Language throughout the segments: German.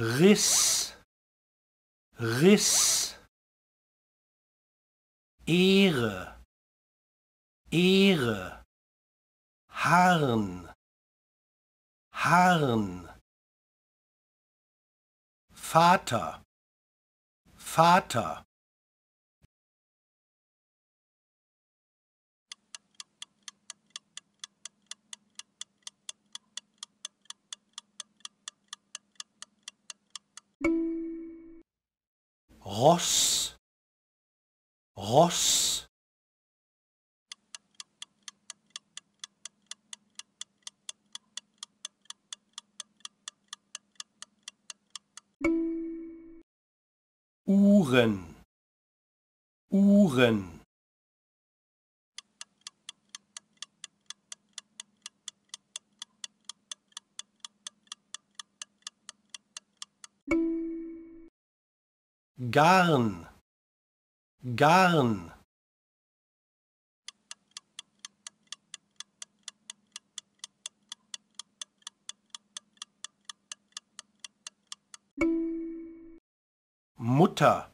Riss, Riss, Ehre, Ehre, Harn, Harn, Vater, Vater, Ross, Ross. Uhren, Uhren. Garn, Garn. Mutter,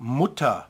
Mutter.